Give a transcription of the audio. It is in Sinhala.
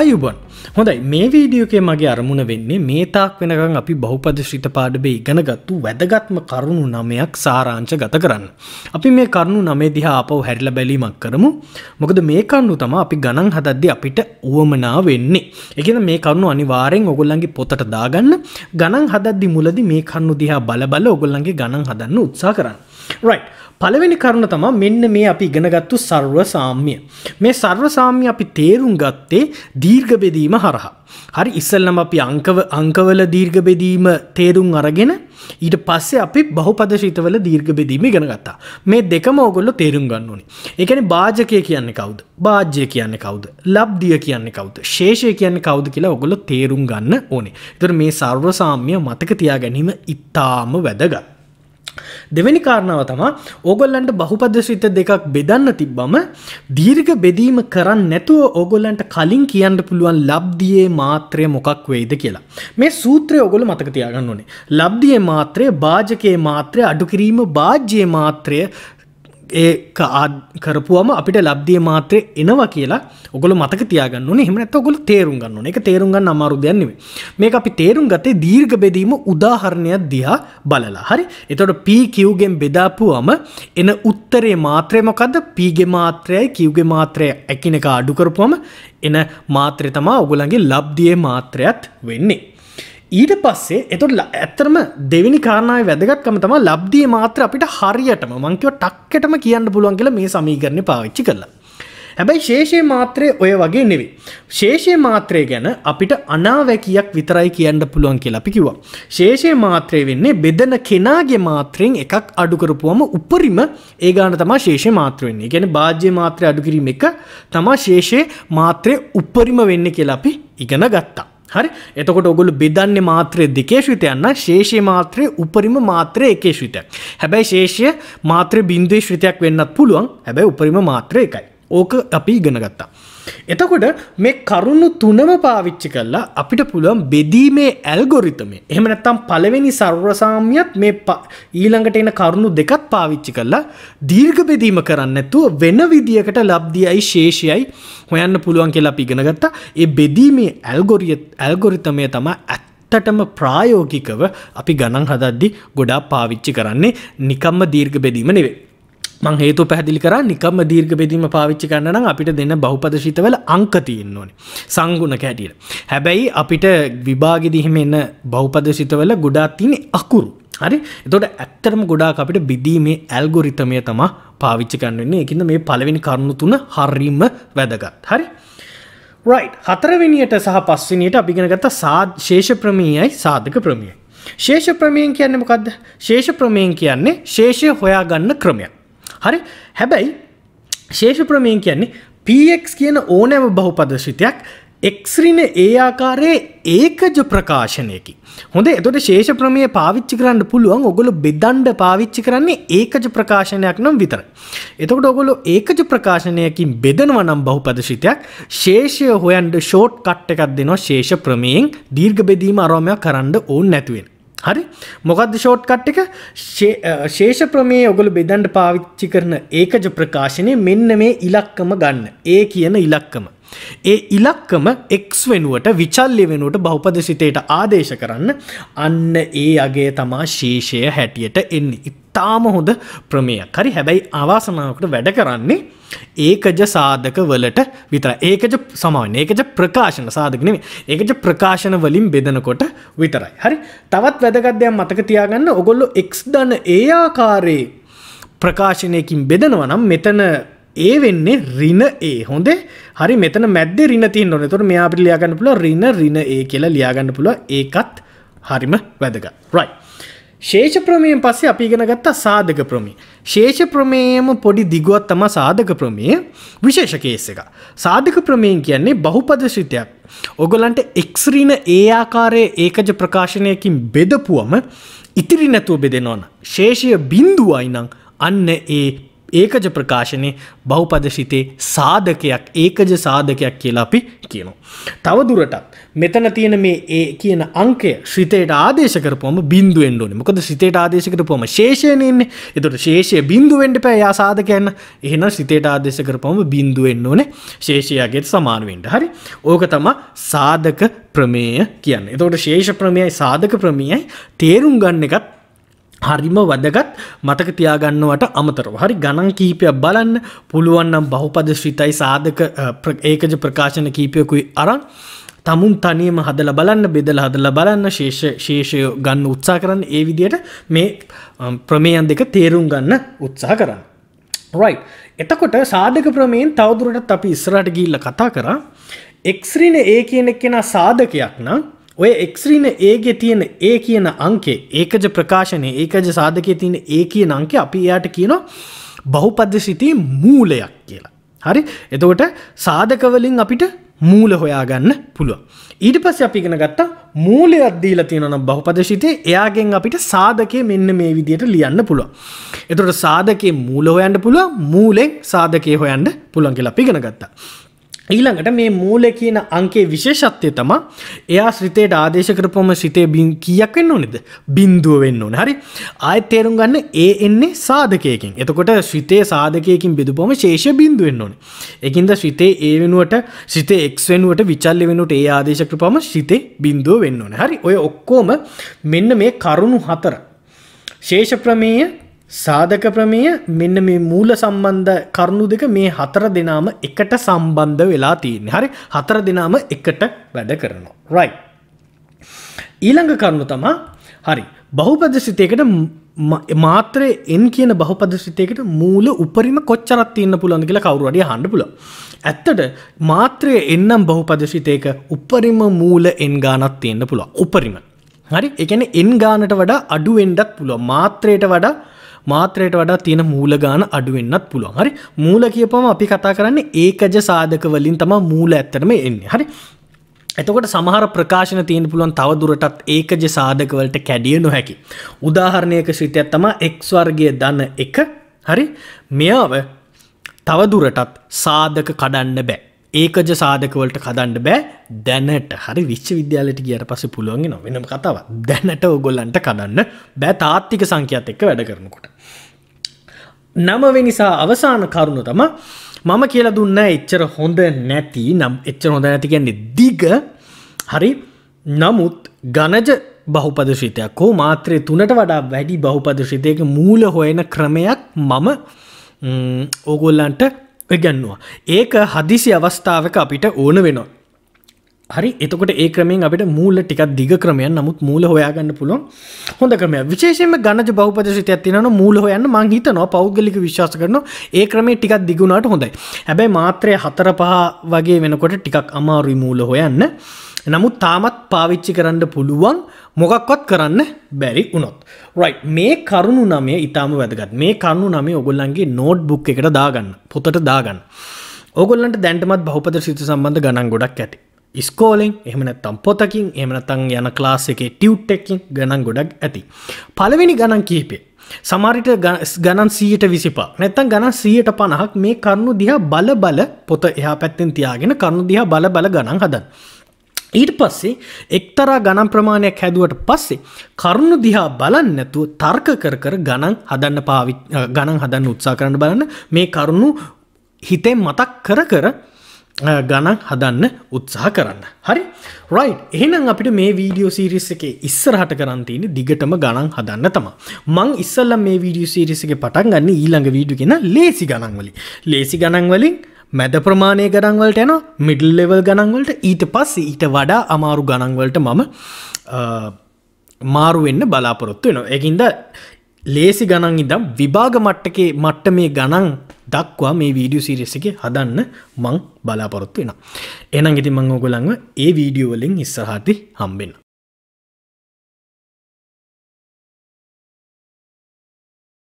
අයුබන් හොඳයි මේ වීඩියෝකේ මගේ අරමුණ වෙන්නේ මේ තාක් වෙනකන් අපි බහුපද ශ්‍රිත පාඩබේ ඉගෙනගත්තු වැදගත්ම කරුණු නමයක් සාරාංච ගත කරන්න. අපි මේ කරුණු නමේ දිහා අපව හැරිල බැලීමක් කරමු මොකද මේ කන්නු තම අපි ගණන් හදද්දි අපිට වුවමනා වෙන්නේ. එකන මේ කරුණු අනිවාරෙන් ඔගොල්ලන්ගේ පොතට දාගන්න ගණන් හදද්දි මුලදි මේ කන්නු දිහා බලබල ඔගොල්ලන්ගේ ගණන් හදන්න උත්සා කරන්න. රයිට් පළවෙනි කරුණ තම මෙන්න මේ අපි ඉගෙනගත්තු සර්ව සාම්‍ය. මේ සර්ව සාම්‍ය අපි තේරුම් ගත්තේ දීර්ඝබෙදීම හරහා. හරි ඉස්සල්ලම අපි අංකව අංකවල දීර්ඝබෙදීම තේරුම් අරගෙන ඊට පස්සේ අපි බහුපදශීතවල දීර්ඝබෙදීම ඉගෙන ගත්තා. මේ දෙකම ඕගොල්ලෝ තේරුම් ගන්න ඕනේ. ඒ කියන්නේ භාජකය කියන්නේ කවුද? භාජ්‍ය කියන්නේ කවුද? ලබ්ධිය කියන්නේ කවුද? ශේෂය කියන්නේ කවුද කියලා ඕගොල්ලෝ තේරුම් ගන්න ඕනේ. ඒතර මේ සර්ව සාම්‍ය මතක තියා ගැනීම ඉතාම වැදගත්. දෙවැනි කාරණාව තමා ඕගොල්ලන්ට බහුපද ශ්‍රිත දෙකක් බෙදන්න තිබ්බම දීර්ඝ බෙදීම කරන්න නැතුව ඕගොල්ලන්ට කලින් කියන්න පුළුවන් ලබ්දියේ මාත්‍රය මොකක් වෙයිද කියලා මේ සූත්‍රය ඔගොල මතක තියාගන්න ඕනේ ලබ්දියේ මාත්‍රය භාජකයේ මාත්‍රය අඩුකිරීම භාජ්‍යයේ මාත්‍රය ඒ කරපුුවම අපිට ලබ්දිය මාත්‍රය එනවා කියලා ඔගොල මතක තියාගන්න හෙමනත් ඔගොල තේරුම් ගන්න එක තේරුම්ගන්න අමාරු දෙයන්නෙේ මේ අපි තේරුම් ගතේ දීර්ග බෙදීම උදාහරණයක් දිහා බලලා හරි එතොට පීකිව්ගෙන් බෙදාපුුවම එන උත්තරේ මාත්‍රයමකද පීගෙ මාත්‍රයයි කිව්ගේ මාත්‍රය ඇකිනක අඩුකරපුවම එන මාත්‍රය තමා ඔගොලන්ගේ ලබ්දිය මාත්‍රයත් වෙන්නේ ඊට පස්සේ එතුට ඇත්තරම දෙවිනි කාරණාව වැදගත්කම තම ලබ්දිය මාත්‍ර අපිට හරියටම මංකව ටක්කටම කියන්න පුළුවන් කියලා මේ සමීකරණ පාවිච්චි කරලා. හැබැයි ශේෂය මාත්‍රය ඔය වගේ නෙවි. ශේෂය මාත්‍රය ගැන අපිට අනාවැකයක් විතරයි කියන්න පුළුවන් කියලා අපි කිව්වා. ශේෂය මාත්‍රය වෙන්නේ බෙදන කෙනාගේ මාත්‍රයෙන් එකක් අඩුකරපුුවම උපරිම ඒ ගාන තමා ශේෂ මාත්‍රවෙන්නේ ගැන භාජ්‍ය මාත්‍රය අඩුකිරීම එක තමා ශේෂය මාත්‍රය උපරිම වෙන්න කියලා අපි ඉගෙන ගත්තා. හරි එතකොට ඔගොල බෙදන්න මාත්‍රය දෙකේ ශ්‍රිතයන්න ශේෂය මාත්‍රය උපරිම මාත්‍රය එකේ ශ්‍රිතයක් හැබැයි ශේෂය මාත්‍ර බින්දුවේ ශ්‍රිතයක් වෙන්නත් පුළුවන් හැබැයි උපරිම මාත්‍රය එකයි ඕක අපි ඉගෙනගත්තා එතකොට මේ කරුණු තුනම පාවිච්චි කරලා අපිට පුළුවන් බෙදීමේ ඇල්ගොරිතම එහෙම නැත්තම් පළවෙනි සර්වසාමියත් මේ ඊළඟට එන කරුණු දෙකත් පාවිච්චි කරලා දීර්ඝ බෙදීම කරන්න නැතුව වෙන විදියකට ලබ්ධියයි ශේෂයයි හොයන්න පුළුවන් කියලා අපි ඉගෙන ගත්තා. ඒ බෙදීමේ ඇල්ගොරිය ඇල්ගොරිතමය තමයි ඇත්තටම ප්‍රායෝගිකව අපි ගණන් හදද්දි ගොඩාක් පාවිච්චි කරන්නේ නිකම්ම දීර්ඝ බෙදීම නෙවෙයි. මං හේතු පැහදිලි කර නිකම දීර්ග පෙදීම පාවිච්චි කරන්න අපිට දෙන්න බහුපදශිතවල අංක තියෙන් ඕනි සංගුණ කැටියට හැබැයි අපිට විභාගෙදිහෙම එන්න බෞපදශිතවල ගොඩාත් තියනෙ අකුරු හරි එතොට ඇත්තරම ගොඩාක් අපිට බිදීමේ ඇල්ගොරිතමය තමා පාවිච්චි කරන්නන්නේ එකන්න මේ පලවෙනි කරුණු තුන හරීම වැදගත් හරි රයි් හතරවෙනියට සහ පස්සනියට අපිගෙනගත සාධ ශේෂ ප්‍රමීයයි සාධක ප්‍රමියයි ශේෂ ප්‍රමයෙන් කියන්නේ මොකක්ද ශේෂ ප්‍රමයෙන් කියන්නේ ශේෂය හොයා ගන්න ක්‍රමයක් හරි හැබැයි ශේෂ ප්‍රමයෙන් කියන්නේ පX කියන ඕනෑම බහුපදශිතයක් එක්රින ඒ ආකාරයේ ඒකජ ප්‍රකාශනයකි. හොඳ එතොට ශේෂ ප්‍රමය පාවිච්චි කරන්න පුළුවන් ඔගොල බෙදන්ඩ පාවිච්චි කරන්නේ ඒකජ ප්‍රකාශනයක් නම් විතර. එතකොට ඔගොලො ඒකජ ප්‍රකාශනයකින් බෙදනව නම් බහුපදශිතයක් ශේෂය හොයන්ඩ ෂෝට් කට් එකක් දෙනවා ශේෂ ප්‍රමයෙන් දීර්ග බෙදීම අරෝමයක් කරන්න ඕන් නැතුවෙන්. හරි මොකක්ද ෂෝට්කට් එක ශේෂ ප්‍රමේ ඔගොල බෙදන්ඩ පාවිච්චි කරන ඒකජ ප්‍රකාශනය මෙන්න මේ ඉලක්කම ගන්න ඒ කියන ඉලක්කම. ඒ ඉලක්කම එක් වෙනුවට විචල්ලි වෙනුවට බෞපද සිතයට ආදේශ කරන්න අන්න ඒ අගේ තමා ශේෂය හැටියට එන්න ඉතාම හොඳ ප්‍රමේයක් හරි හැබැයි අවාසනාවකට වැඩ කරන්නේ ඒකජ සාධක වලට විතර ඒකජ සමාන ඒකජ ප්‍රකාශන සාධකනෙම ඒකජ ප්‍රකාශන වලින් බෙදනකොට විතරයි. හරි තවත් වැදගත්දයක් මතක තියාගන්න ඔගොල්ලො එක්ස් දන ඒ ආකාරයේ ප්‍රකාශනයකින් බෙදනව නම් මෙතන ඒ වෙන්නේ රින ඒ හොඳේ හරි මෙතන මැද රින තින් ඕන තොර මෙයා පිට ලියාගන්න පුළ රින රින ඒ කියලා ලියාගන්න පුළ ඒකත් හරිම වැදග රයි. ශේෂ ප්‍රමයෙන් පස්සේ අපි ඉගෙන ගත්තා සාධක ප්‍රමේ. ශේෂ ප්‍රමේයම පොඩි දිගුවක් තමයි සාධක ප්‍රමේය විශේෂ කේස් එක. සාධක ප්‍රමේයන් කියන්නේ බහුපද ශ්‍රිතයක්. ඔගලන්ට එක්ස්රීන ඒ ආකාරයේ ඒකජ ප්‍රකාශනයකින් බෙදපුවම ඉතිරි නැතුව බෙදෙනවන. ශේෂය බිඳුවයි නම් අන්න ඒ ඒකජ ප්‍රකාශනය බහුපදශිතේ සාධකයක් ඒකජ සාධකයක් කියලා අපි කියනවා. තවදුරටත් මෙතන තියෙන මේ ඒ කියන අංකය ශ්‍රිතයට ආදේශ කරපුවම බින්දු එන්න ඕනේ. මොකද ශ්‍රිතයට ආදේශ කරපුවම ශේෂයෙන් එන්නේ. ඒතකොට ශේෂය බින්දු වෙන්න එපා. එයා සාධකයන්න. එහෙනම් ශ්‍රිතයට ආදේශ කරපුවම බින්දු වෙන්න ඕනේ. ශේෂයගෙත් සමාන වෙන්න. හරි. ඕක තමයි සාධක ප්‍රමේය කියන්නේ. එතකොට ශේෂ ප්‍රමේයයි සාධක ප්‍රමේයයි තේරුම් ගන්න එකත් හරිම වැදගත් මතක තියාගන්නවට අමතරව හරි ගණන් කීපයක් බලන්න පුළුවන්නම් බහුපද ශ්‍රිතයි සාධක ඒකජ ප්‍රකාශන කීපයකුයි අරන් තමුන් තනියම හදල බලන්න බෙදල හදල බලන්න ශේෂය ගන්න උත්සා කරන්න ඒ විදියට මේ ප්‍රමේයන් දෙක තේරුම් ගන්න උත්සා කරන්න. රයි එතකොට සාධක ප්‍රමේයෙන් තවදුරටත් අපි ඉස්රට ගිල්ල කතා කරා එක්ස්රීන ඒ කියනෙක් කෙන සාධකයක් නම් ඔය එක්ස්රීන ඒගේ තියෙන ඒ කියන අංකේ ඒකජ ප්‍රකාශනය ඒකජ සාධකය තියෙන ඒ කියන අංකේ අපි එයාට කියනවා බහුපද්ද සිතී මූලයක් කියලා. හරි එතකොට සාධකවලින් අපිට මූල හොයාගන්න පුළුව. ඊට පස්ස අපිගෙන ගත්තා මූලය අද්දීල තියෙනන බහුපදශිතය එයාගෙන් අපිට සාධකය මෙන්න මේ විදියට ලියන්න පුළුව. එතොට සාධකයේ මූල හොයන්ට පුළුව මූලෙක් සාධකය හොයන්ට පුළන්ගේ ලපිගෙන ගත්තා. ඊළඟට මේ මූල කියන අංකේ විශේෂත්වය තමා එයා ශ්‍රිතයට ආදේශ කරපොම සිතේ බින් කියක් වෙන්න ඕනෙද බින්දුව වෙන්න ඕන හරි ආයත් තේරුම් ගන්න ඒ එන්නේ සාධකයකින් එතකොට ශ්‍රිතේ සාධකයකින් බෙදුපොම ශේෂ බින්දුව වෙන්න ඕනේ ඒකින්ද ශ්‍රිතේ ඒ වෙනුවට ශ්‍රිතේ x වෙනුවට විචල්්‍ය වෙනුවට ඒ ආදේශ කරපොම ශ්‍රිතේ බින්දුව වෙන්න ඕනේ හරි ඔය ඔක්කොම මෙන්න මේ කරුණු හතර ශේෂ ප්‍රමේය සාධක ප්‍රමේය මෙන්න මේ මූල සම්බන්ධ කරුණු දෙක මේ හතර දෙනාම එකට සම්බන්ධ වෙලා තියෙන හරි හතර දෙනාම එකට වැඩ කරනවා. රයි. ඊළඟ කරුණු තමා හරි බහුපද සිතයකට මාත්‍රය එන් කියන බහපද සිතයකට මූල උපරිම කොච්චරත් තියන්න පුළන් කියලා කවරුවඩිය හන්න පුල. ඇත්තට මාත්‍රය එන්නම් බහුපද සිතයක උපරිම මූල එන් ගානත් තියන්න පුළුව උපරිම. හරි එකන එන් ගානට වඩා අඩුවෙන්ඩත් පුළුව මාත්‍රයට වඩා මාත්‍රයට වඩා තියෙන මූල ගාන අඩුවෙන්න්නත් පුළුවන් හරි මූල කියපම අපි කතා කරන්නේ ඒකජ සාධක වලින් තම මූල ඇත්තටම එන්නේ හරි එතකොට සමහර ප්‍රකාශන තියෙන පුළුවන් තවදුරටත් ඒකජ සාධකවලට කැඩිය නොහැකි. උදාහරණයක ශ්‍රිතයක් තම එක්ස්වර්ගය දන්න එක හරි මෙයාව තවදුරටත් සාධක කඩන්න බෑ. ඒකජ සාධකවලට කදන්න බෑ දැනට හරි විශ්වවිද්‍යාලට ගියට පස පුළුවන්ගෙන වෙනම කතාව දැනට ඔගොල්ලන්ට කදන්න බෑ තාත්තික සංඛ්‍යත් එක්ක වැඩ කරනකොට. නමවෙනිසා අවසාන කරුණු තම මම කියල දුන්න එච්චර හොඳ නැති නම් එච්චර හොඳ නැතිකන්නේ දිග හරි නමුත් ගණජ බහුපදශිතයක් හෝ මාත්‍රය තුනට වඩා වැඩි බහුපදශිතයක මූල හොයන ක්‍රමයක් මම ඕගොල්ලන්ට ගැන්නවා. ඒක හදිසි අවස්ථාවක අපිට ඕන වෙනවා. හරි එතකොට ඒ ක්‍රමෙන් අපිට මූල ටිකක් දිග ක්‍රමයන් නමුත් මූල හොයාගන්න පුළුවන් හොඳ ක්‍රමය විශේෂයෙන්ම ගණජ බහුපද සිතයක් තියෙනවා මූල හොයන්න මං හිතනවා පෞද්ගලික විශ්වාස කරනවා ඒ ක්‍රමේ ටිකක් දිගුණාට හොඳයි හැබැයි මාත්‍රය හතර පහ වගේ වෙනකොට ටිකක් අමාරුයි මූල හොයන්න නමුත් තාමත් පාවිච්චි කරන්න පුළුවන් මොකක්වත් කරන්න බැරි උනොත්. රයි් මේ කරුණු නමේ ඉතාම වැදගත් මේ කරුණු නමේ ඔගොල්ලන්ගේ නෝට් බුක් එකට දාගන්න පොතට දාගන්න. ඔගොල්ලන්ට දැන්ටමත් බහපද සිත සම්බන්ධ ගණන් ගොඩක් ඇති. ස්කෝලෙන් එහමනැත්තම් පොතකින් එමනතන් යන ක්ලාස් එකේ ටියව්ටෙක්කින් ගණන් ගොඩක් ඇති. පළවෙනි ගණන් කීපේ. සමාරිට ගණන් සීට විසිපා නැත්තන් ගණන් සියයට පණහක් මේ කරුණු දිහා බල බල පොත එහා පැත්තෙන් තියාගෙන කරුණු දිහා බල බල ගණන් හදන්. ඊට පස්සේ එක්තරා ගණන් ප්‍රමාණයක් හැදුවට පස්සේ කරුණු දිහා බලන්න නැතුව තර්ක කර කර ගණන් හදන්න පාවි ගණන් හදන්න උත්සා කරන්න බලන්න මේ කරුණු හිතෙන් මතක් කර කර ගණන් හදන්න උත්සාහ කරන්න. හරි රයි් එහෙනම් අපිට මේ වීඩියෝ සිරිස් එක ඉස්සරහට කරන්තියන දිගටම ගණන් හදන්න තම. මං ඉස්සල්ල මේ වීඩියෝ සිරිසගේ පටන් ගන්න ඊළඟ වීඩු කියෙන ලේසි ගණන්වලින් ලේසි ගණන්වලින් මැද ප්‍රමාණය ගණන්වලට යන මිඩල් ලෙවල් ගණන්වලට ඊට පස් ඊට වඩා අමාරු ගණන්වලට මම මාරුවෙන්න බලාපොරොත්තු වෙනවා. එකින්ද ලේසි ගණන් ඉදම් විභාග මට්ටකේ මට්ට මේ ගණන් දක්වා මේ වීඩියෝ සිරියසක හදන්න මං බලාපොරොත්තු වෙන. එනම් ඉති මං ඕගොලන්ව ඒ වීඩියෝවලින් ඉස්සරහති හම්බෙන.